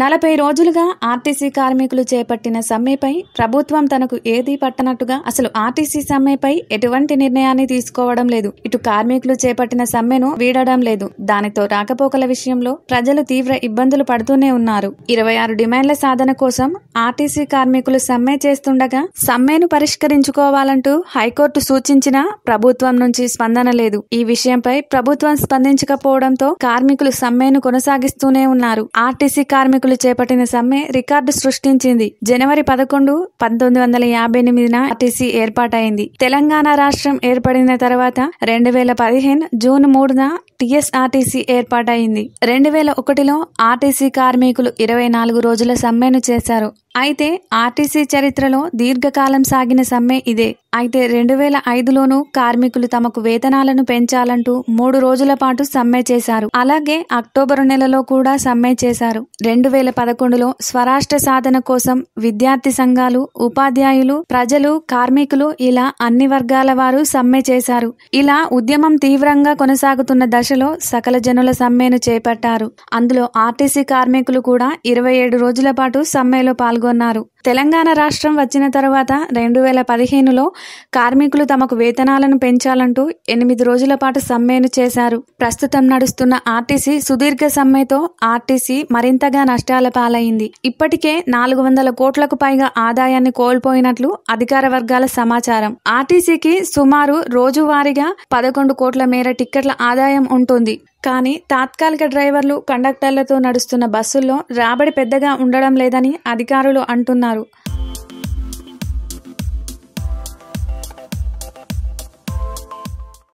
నలభై రోజులుగా ఆర్టీసీ కార్మికులు చేపట్టిన సమ్మెపై ప్రభుత్వం తనకు ఏదీ పట్టనట్టుగా అసలు ఆర్టీసీ సమ్మెపై ఎటువంటి నిర్ణయాన్ని తీసుకోవడం లేదు ఇటు కార్మికులు చేపట్టిన సమ్మెను వీడడం లేదు దానితో రాకపోకల విషయంలో ప్రజలు తీవ్ర ఇబ్బందులు పడుతూనే ఉన్నారు ఇరవై ఆరు డిమాండ్ల సాధన కోసం ఆర్టీసీ కార్మికులు సమ్మె చేస్తుండగా సమ్మెను పరిష్కరించుకోవాలంటూ హైకోర్టు సూచించినా ప్రభుత్వం నుంచి స్పందన లేదు ఈ విషయంపై ప్రభుత్వం స్పందించకపోవడంతో కార్మికులు సమ్మెను కొనసాగిస్తూనే ఉన్నారు ఆర్టీసీ కార్మికులు పాలకులు చేపట్టిన సమ్మె రికార్డు సృష్టించింది జనవరి పదకొండు పంతొమ్మిది వందల యాభై ఎనిమిదిన ఆర్టీసీ ఏర్పాటైంది తెలంగాణ రాష్ట్రం ఏర్పడిన తర్వాత రెండు వేల పదిహేను జూన్ మూడున టీఎస్ఆర్టీసీ ఏర్పాటైంది రెండు వేల ఒకటిలో ఆర్టీసీ కార్మికులు ఇరవై నాలుగు రోజుల సమ్మెను చేశారు అయితే ఆర్టీసీ చరిత్రలో దీర్ఘకాలం సాగిన సమ్మె ఇదే అయితే రెండు వేల ఐదులోనూ కార్మికులు తమకు వేతనాలను పెంచాలంటూ మూడు రోజుల పాటు సమ్మె చేశారు అలాగే అక్టోబర్ నెలలో కూడా సమ్మె చేశారు రెండు వేల పదకొండులో స్వరాష్ట్ర సాధన కోసం విద్యార్థి సంఘాలు ఉపాధ్యాయులు ప్రజలు కార్మికులు ఇలా అన్ని వర్గాల వారు సమ్మె చేశారు ఇలా ఉద్యమం తీవ్రంగా కొనసాగుతున్న దశలో సకల జనుల సమ్మెను చేపట్టారు అందులో ఆర్టీసీ కార్మికులు కూడా ఇరవై ఏడు రోజుల పాటు సమ్మెలో పాల్గొన్నారు పాల్గొన్నారు తెలంగాణ రాష్ట్రం వచ్చిన తర్వాత రెండు వేల పదిహేనులో కార్మికులు తమకు వేతనాలను పెంచాలంటూ ఎనిమిది రోజుల పాటు సమ్మెను చేశారు ప్రస్తుతం నడుస్తున్న ఆర్టీసీ సుదీర్ఘ సమ్మెతో ఆర్టీసీ మరింతగా నష్టాల పాలైంది ఇప్పటికే నాలుగు వందల కోట్లకు పైగా ఆదాయాన్ని కోల్పోయినట్లు అధికార వర్గాల సమాచారం ఆర్టీసీకి సుమారు రోజువారీగా పదకొండు కోట్ల మేర టిక్కెట్ల ఆదాయం ఉంటుంది కానీ తాత్కాలిక డ్రైవర్లు కండక్టర్లతో నడుస్తున్న బస్సుల్లో రాబడి పెద్దగా ఉండడం లేదని అధికారులు అంటున్నారు